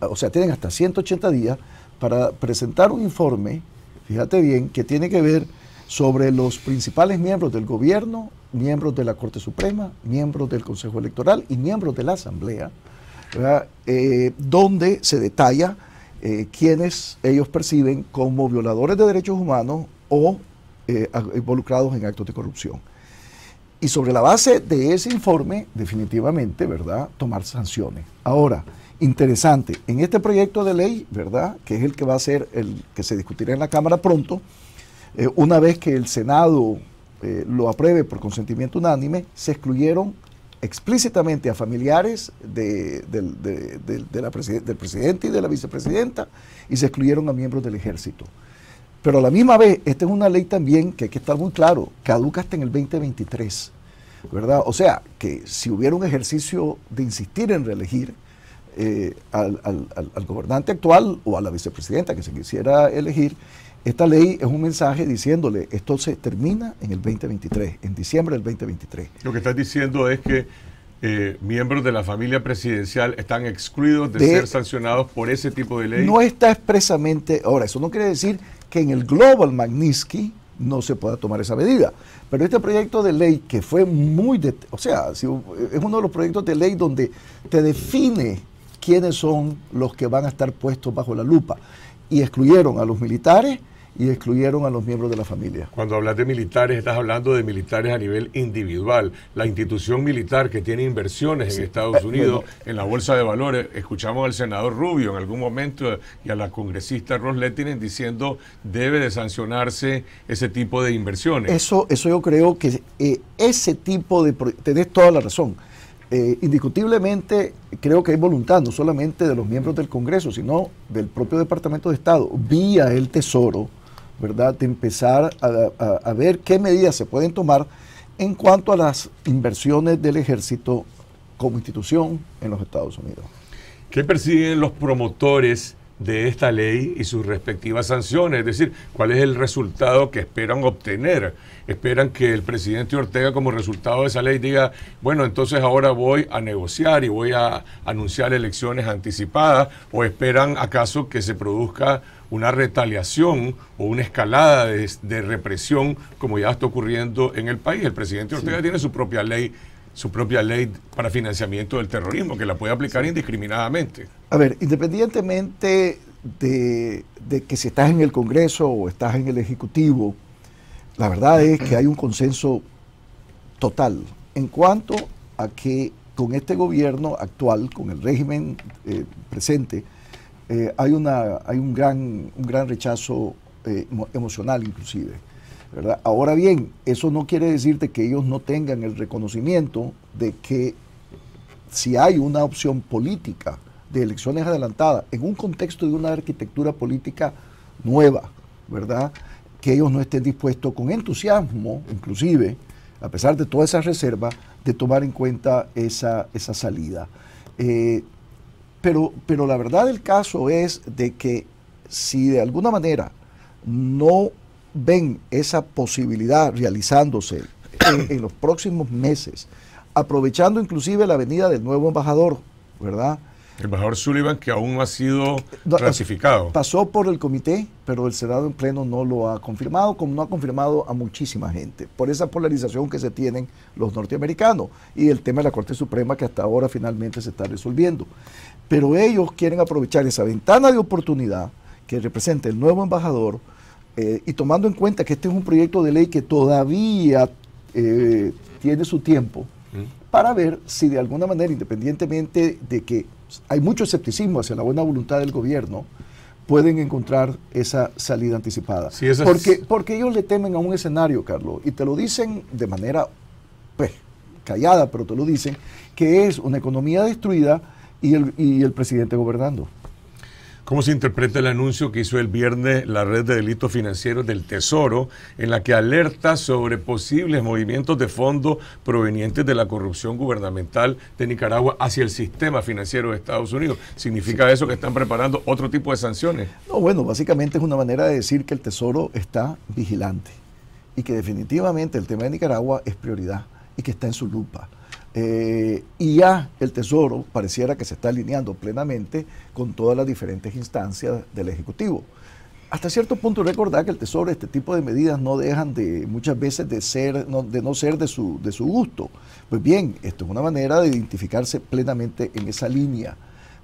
o sea, tienen hasta 180 días para presentar un informe, fíjate bien, que tiene que ver sobre los principales miembros del gobierno, miembros de la Corte Suprema, miembros del Consejo Electoral y miembros de la Asamblea, eh, donde se detalla eh, quienes ellos perciben como violadores de derechos humanos o eh, involucrados en actos de corrupción. Y sobre la base de ese informe, definitivamente, ¿verdad?, tomar sanciones. Ahora, interesante, en este proyecto de ley, ¿verdad?, que es el que va a ser el que se discutirá en la Cámara pronto, eh, una vez que el Senado eh, lo apruebe por consentimiento unánime, se excluyeron explícitamente a familiares de, la del presidente y de la vicepresidenta y se excluyeron a miembros del ejército. Pero a la misma vez, esta es una ley también que hay que estar muy claro, caduca hasta en el 2023, ¿verdad? O sea, que si hubiera un ejercicio de insistir en reelegir eh, al gobernante actual o a la vicepresidenta que se quisiera elegir, esta ley es un mensaje diciéndole, esto se termina en el 2023, en diciembre del 2023. Lo que estás diciendo es que eh, miembros de la familia presidencial están excluidos de, ser sancionados por ese tipo de ley. No está expresamente, ahora, eso no quiere decir que en el Global Magnitsky no se pueda tomar esa medida, pero este proyecto de ley que fue muy, o sea, si, es uno de los proyectos de ley donde te define quiénes son los que van a estar puestos bajo la lupa y excluyeron a los militares, y excluyeron a los miembros de la familia. Cuando hablas de militares, estás hablando de militares a nivel individual. La institución militar que tiene inversiones en Estados eh, Unidos, en la Bolsa de Valores, escuchamos al senador Rubio en algún momento y a la congresista Ross Lettinen diciendo debe de sancionarse ese tipo de inversiones. Eso, eso yo creo que eh, ese tipo de... Tenés toda la razón. Eh, indiscutiblemente creo que hay voluntad, no solamente de los miembros del Congreso, sino del propio Departamento de Estado, vía el Tesoro, ¿verdad? De empezar a, a ver qué medidas se pueden tomar en cuanto a las inversiones del ejército como institución en los Estados Unidos. ¿Qué persiguen los promotores de esta ley y sus respectivas sanciones? Es decir, ¿cuál es el resultado que esperan obtener? ¿Esperan que el presidente Ortega como resultado de esa ley diga, bueno, entonces ahora voy a negociar y voy a anunciar elecciones anticipadas? ¿O esperan acaso que se produzca una retaliación o una escalada de, represión como ya está ocurriendo en el país. El presidente Ortega tiene su propia ley su propia ley para financiamiento del terrorismo, que la puede aplicar indiscriminadamente. A ver, independientemente de, que si estás en el Congreso o estás en el Ejecutivo, la verdad es que hay un consenso total en cuanto a que con este gobierno actual, con el régimen eh, presente, eh, hay, una, hay un, gran, un gran rechazo eh, emocional inclusive. Ahora bien, eso no quiere decirte que ellos no tengan el reconocimiento de que si hay una opción política de elecciones adelantadas en un contexto de una arquitectura política nueva, ¿verdad? Que ellos no estén dispuestos con entusiasmo, inclusive, a pesar de todas esas reserva de tomar en cuenta esa, esa salida. Eh, pero, pero la verdad del caso es de que si de alguna manera no ven esa posibilidad realizándose en, los próximos meses, aprovechando inclusive la venida del nuevo embajador, ¿verdad? El embajador Sullivan, que aún no ha sido clasificado. Pasó por el comité, pero el Senado en pleno no lo ha confirmado, como no ha confirmado a muchísima gente, por esa polarización que se tienen los norteamericanos y el tema de la Corte Suprema que hasta ahora finalmente se está resolviendo. Pero ellos quieren aprovechar esa ventana de oportunidad que representa el nuevo embajador eh, y tomando en cuenta que este es un proyecto de ley que todavía eh, tiene su tiempo mm. para ver si de alguna manera, independientemente de que hay mucho escepticismo hacia la buena voluntad del gobierno, pueden encontrar esa salida anticipada. porque, porque ellos le temen a un escenario, Carlos, y te lo dicen de manera pues, callada, pero te lo dicen, que es una economía destruida y el, presidente gobernando. ¿Cómo se interpreta el anuncio que hizo el viernes la red de delitos financieros del Tesoro, en la que alerta sobre posibles movimientos de fondos provenientes de la corrupción gubernamental de Nicaragua hacia el sistema financiero de Estados Unidos? ¿Significa eso que están preparando otro tipo de sanciones? No, bueno, básicamente es una manera de decir que el Tesoro está vigilante y que definitivamente el tema de Nicaragua es prioridad y que está en su lupa. Eh, y ya el Tesoro pareciera que se está alineando plenamente con todas las diferentes instancias del Ejecutivo. Hasta cierto punto recordar que el Tesoro, este tipo de medidas no dejan de muchas veces de ser, no, de no ser de su, de su gusto. Pues bien, esto es una manera de identificarse plenamente en esa línea,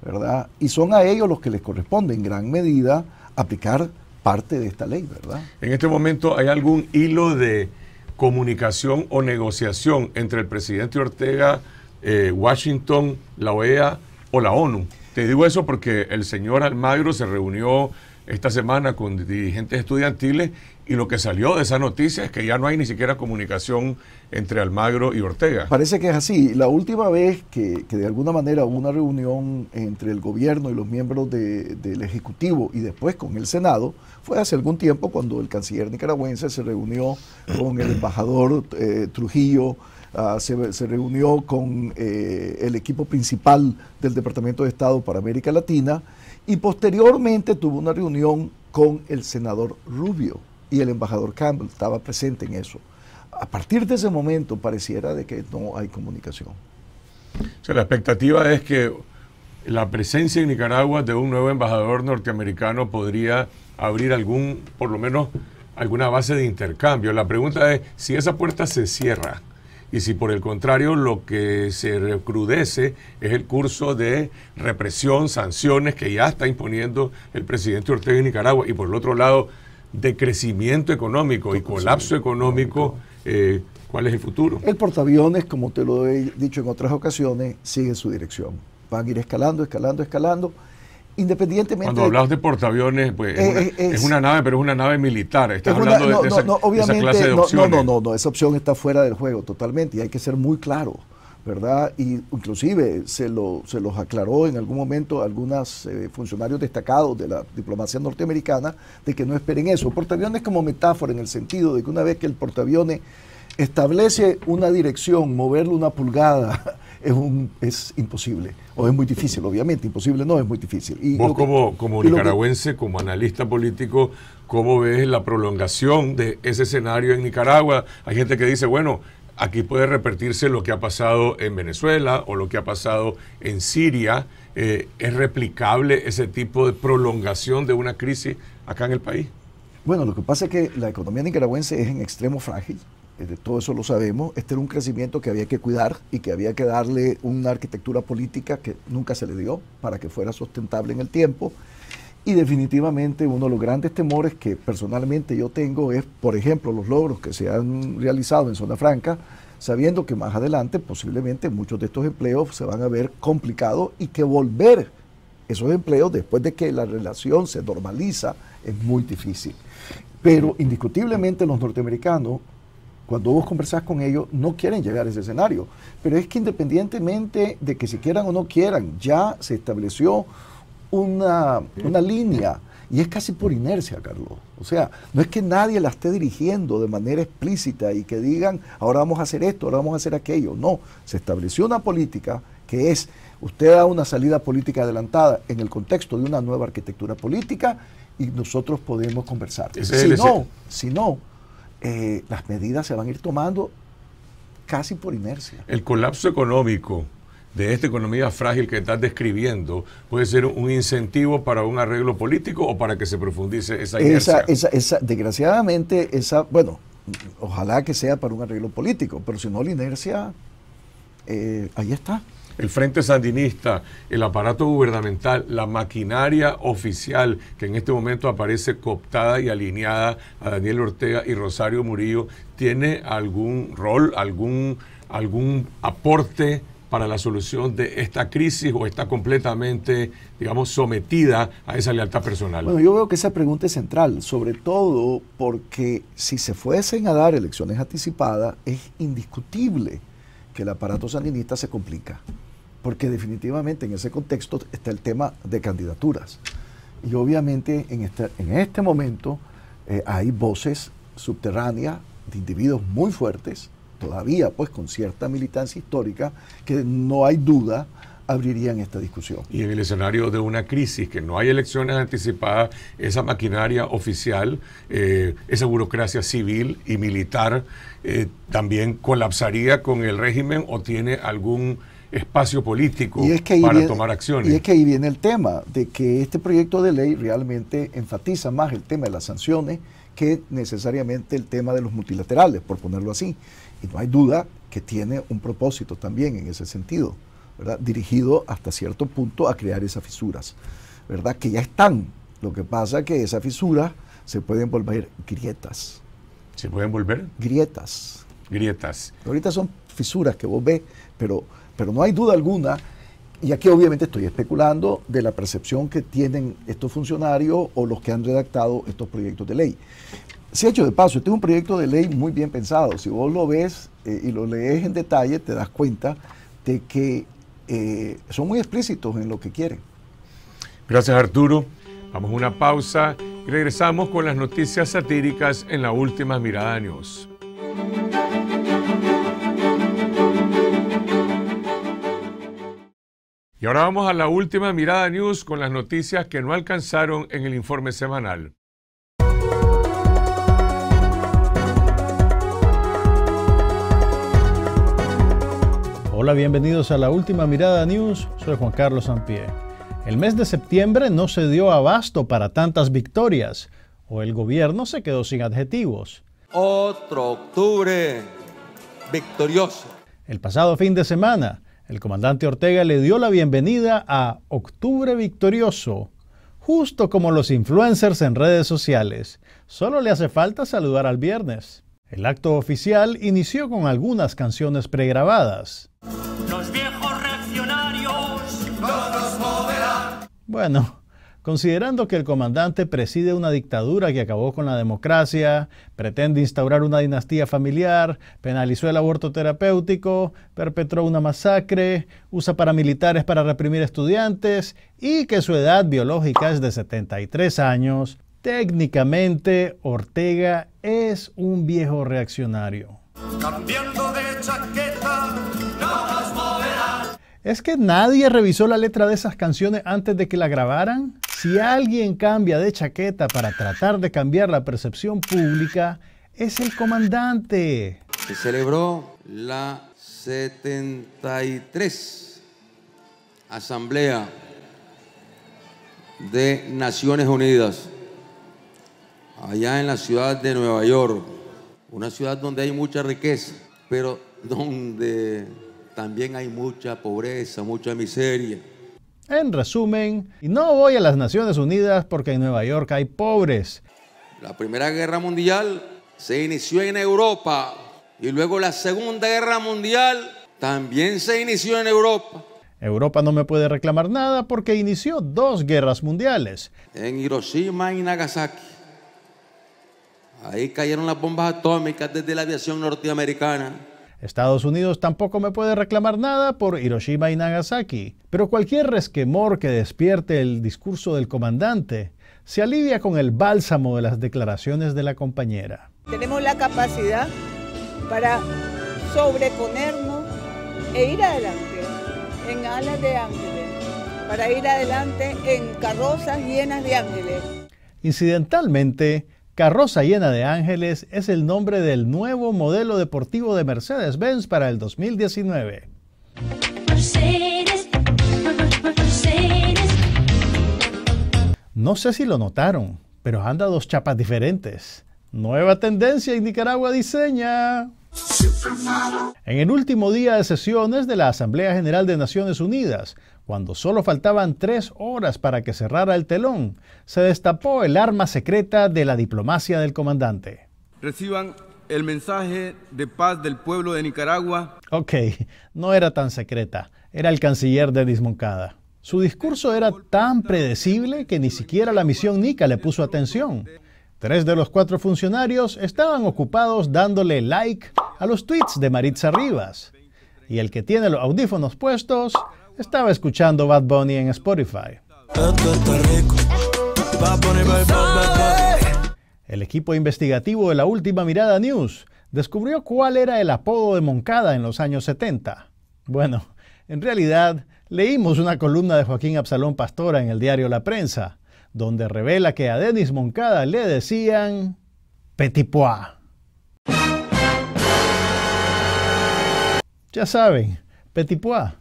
¿verdad? Y son a ellos los que les corresponde en gran medida aplicar parte de esta ley, ¿verdad? En este momento hay algún hilo de comunicación o negociación entre el presidente Ortega, eh, Washington, la OEA o la ONU. Te digo eso porque el señor Almagro se reunió esta semana con dirigentes estudiantiles y lo que salió de esa noticia es que ya no hay ni siquiera comunicación entre Almagro y Ortega. Parece que es así. La última vez que, de alguna manera hubo una reunión entre el gobierno y los miembros del Ejecutivo y después con el Senado fue hace algún tiempo cuando el canciller nicaragüense se reunió con el embajador eh, Trujillo. Ah, se, reunió con eh, el equipo principal del Departamento de Estado para América Latina y posteriormente tuvo una reunión con el senador Rubio y el embajador Campbell estaba presente en eso. A partir de ese momento pareciera de que no hay comunicación. la expectativa es que la presencia en Nicaragua de un nuevo embajador norteamericano podría abrir algún, por lo menos, alguna base de intercambio. La pregunta es si esa puerta se cierra y si por el contrario lo que se recrudece es el curso de represión, sanciones que ya está imponiendo el presidente Ortega en Nicaragua y por el otro lado de crecimiento económico y colapso económico, eh, ¿cuál es el futuro? El portaaviones, como te lo he dicho en otras ocasiones, sigue su dirección. Van a ir escalando, escalando, escalando. Independientemente. Cuando hablas de portaaviones, pues es, eh, eh, una, nave, pero es una nave militar. Estás hablando de, esa, clase de opciones. No, no, no, no, esa opción está fuera del juego totalmente y hay que ser muy claro. ¿verdad? Y inclusive se, lo, se los aclaró en algún momento algunos eh, funcionarios destacados de la diplomacia norteamericana de que no esperen eso. Portaaviones como metáfora en el sentido de que una vez que el portaaviones establece una dirección, moverle una pulgada (laughs) es, un, es imposible, o es muy difícil, obviamente, imposible no, es muy difícil. Y Vos como, como nicaragüense, como analista político, ¿cómo ves la prolongación de ese escenario en Nicaragua? Hay gente que dice, bueno, Aquí puede repetirse lo que ha pasado en Venezuela o lo que ha pasado en Siria. Eh, ¿Es replicable ese tipo de prolongación de una crisis acá en el país? Bueno, lo que pasa es que la economía nicaragüense es en extremo frágil, eh, de todo eso lo sabemos. Este era un crecimiento que había que cuidar y que había que darle una arquitectura política que nunca se le dio para que fuera sustentable en el tiempo. Y definitivamente uno de los grandes temores que personalmente yo tengo es, por ejemplo, los logros que se han realizado en Zona Franca, sabiendo que más adelante posiblemente muchos de estos empleos se van a ver complicados y que volver esos empleos después de que la relación se normaliza es muy difícil. Pero indiscutiblemente los norteamericanos, cuando vos conversás con ellos, no quieren llegar a ese escenario. Pero es que independientemente de que si quieran o no quieran, ya se estableció una, una línea. Y es casi por inercia, Carlos. O sea, no es que nadie la esté dirigiendo de manera explícita y que digan, ahora vamos a hacer esto, ahora vamos a hacer aquello. No, se estableció una política que es, usted da una salida política adelantada en el contexto de una nueva arquitectura política y nosotros podemos conversar. si, no, si no, eh, las medidas se van a ir tomando casi por inercia. El colapso económico de esta economía frágil que estás describiendo puede ser un incentivo para un arreglo político o para que se profundice esa inercia? Esa, esa, desgraciadamente, esa, bueno, ojalá que sea para un arreglo político, pero si no la inercia, eh, ahí está. El Frente Sandinista, el aparato gubernamental, la maquinaria oficial que en este momento aparece cooptada y alineada a Daniel Ortega y Rosario Murillo, ¿tiene algún rol, algún, algún aporte? para la solución de esta crisis o está completamente, digamos, sometida a esa lealtad personal? Bueno, yo veo que esa pregunta es central, sobre todo porque si se fuesen a dar elecciones anticipadas, es indiscutible que el aparato sandinista se complica, porque definitivamente en ese contexto está el tema de candidaturas. Y obviamente en este, en este momento eh, hay voces subterráneas de individuos muy fuertes todavía pues con cierta militancia histórica, que no hay duda abrirían esta discusión. Y en el escenario de una crisis, que no hay elecciones anticipadas, esa maquinaria oficial, eh, esa burocracia civil y militar, eh, también colapsaría con el régimen o tiene algún espacio político para tomar acciones. Y es que ahí viene el tema, de que este proyecto de ley realmente enfatiza más el tema de las sanciones que necesariamente el tema de los multilaterales, por ponerlo así. Y no hay duda que tiene un propósito también en ese sentido, ¿verdad? dirigido hasta cierto punto a crear esas fisuras, ¿verdad? que ya están. Lo que pasa es que esas fisuras se pueden volver grietas. ¿Se pueden volver? Grietas. Grietas. Ahorita son fisuras que vos ves, pero, pero no hay duda alguna y aquí obviamente estoy especulando de la percepción que tienen estos funcionarios o los que han redactado estos proyectos de ley. Se ha hecho de paso, este es un proyecto de ley muy bien pensado. Si vos lo ves eh, y lo lees en detalle, te das cuenta de que eh, son muy explícitos en lo que quieren. Gracias Arturo. Vamos a una pausa y regresamos con las noticias satíricas en la últimas Mirada años Y ahora vamos a la última mirada news con las noticias que no alcanzaron en el informe semanal. Hola, bienvenidos a la última mirada news. Soy Juan Carlos Sampié. El mes de septiembre no se dio abasto para tantas victorias o el gobierno se quedó sin adjetivos. Otro octubre victorioso. El pasado fin de semana, el comandante Ortega le dio la bienvenida a Octubre Victorioso, justo como los influencers en redes sociales. Solo le hace falta saludar al viernes. El acto oficial inició con algunas canciones pregrabadas. Los viejos reaccionarios no nos moverán. Bueno, Considerando que el comandante preside una dictadura que acabó con la democracia, pretende instaurar una dinastía familiar, penalizó el aborto terapéutico, perpetró una masacre, usa paramilitares para reprimir estudiantes y que su edad biológica es de 73 años, técnicamente Ortega es un viejo reaccionario. Cambiando de chaqueta, ¿Es que nadie revisó la letra de esas canciones antes de que la grabaran? Si alguien cambia de chaqueta para tratar de cambiar la percepción pública, es el comandante. Se celebró la 73 Asamblea de Naciones Unidas, allá en la ciudad de Nueva York, una ciudad donde hay mucha riqueza, pero donde también hay mucha pobreza, mucha miseria. En resumen, no voy a las Naciones Unidas porque en Nueva York hay pobres. La Primera Guerra Mundial se inició en Europa y luego la Segunda Guerra Mundial también se inició en Europa. Europa no me puede reclamar nada porque inició dos guerras mundiales. En Hiroshima y Nagasaki. Ahí cayeron las bombas atómicas desde la aviación norteamericana. Estados Unidos tampoco me puede reclamar nada por Hiroshima y Nagasaki, pero cualquier resquemor que despierte el discurso del comandante se alivia con el bálsamo de las declaraciones de la compañera. Tenemos la capacidad para sobreponernos e ir adelante en alas de ángeles, para ir adelante en carrozas llenas de ángeles. Incidentalmente, Carroza llena de ángeles es el nombre del nuevo modelo deportivo de Mercedes-Benz para el 2019. No sé si lo notaron, pero anda dos chapas diferentes. Nueva tendencia en Nicaragua diseña. En el último día de sesiones de la Asamblea General de Naciones Unidas, cuando solo faltaban tres horas para que cerrara el telón, se destapó el arma secreta de la diplomacia del comandante. Reciban el mensaje de paz del pueblo de Nicaragua. Ok, no era tan secreta, era el canciller de Dismoncada. Su discurso era tan predecible que ni siquiera la misión Nica le puso atención. Tres de los cuatro funcionarios estaban ocupados dándole like a los tweets de Maritza Rivas. Y el que tiene los audífonos puestos estaba escuchando Bad Bunny en Spotify. El equipo investigativo de la última mirada News descubrió cuál era el apodo de Moncada en los años 70. Bueno, en realidad leímos una columna de Joaquín Absalón Pastora en el diario La Prensa, donde revela que a Denis Moncada le decían Petit Pois. Ya saben, Petit Pois,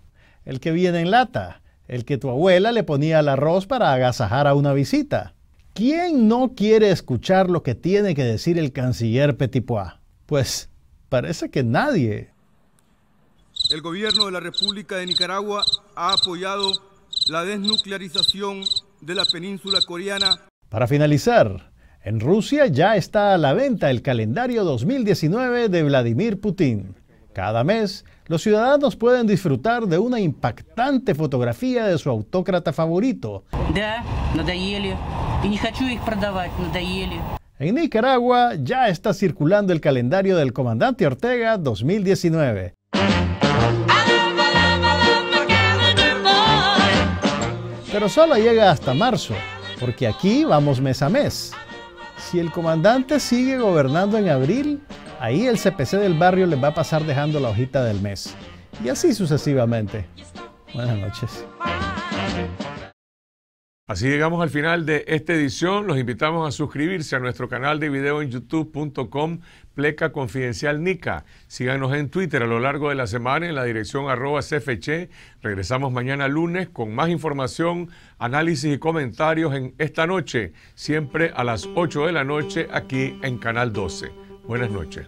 el que viene en lata, el que tu abuela le ponía al arroz para agasajar a una visita. ¿Quién no quiere escuchar lo que tiene que decir el canciller Petit Pois? Pues parece que nadie. El gobierno de la República de Nicaragua ha apoyado la desnuclearización la península coreana. Para finalizar, en Rusia ya está a la venta el calendario 2019 de Vladimir Putin. Cada mes, los ciudadanos pueden disfrutar de una impactante fotografía de su autócrata favorito. En Nicaragua ya está circulando el calendario del comandante Ortega 2019. pero solo llega hasta marzo, porque aquí vamos mes a mes. Si el comandante sigue gobernando en abril, ahí el CPC del barrio le va a pasar dejando la hojita del mes. Y así sucesivamente. Buenas noches. Así llegamos al final de esta edición. Los invitamos a suscribirse a nuestro canal de video en youtube.com pleca confidencial Nica. Síganos en Twitter a lo largo de la semana en la dirección arroba Regresamos mañana lunes con más información, análisis y comentarios en esta noche, siempre a las 8 de la noche aquí en Canal 12. Buenas noches.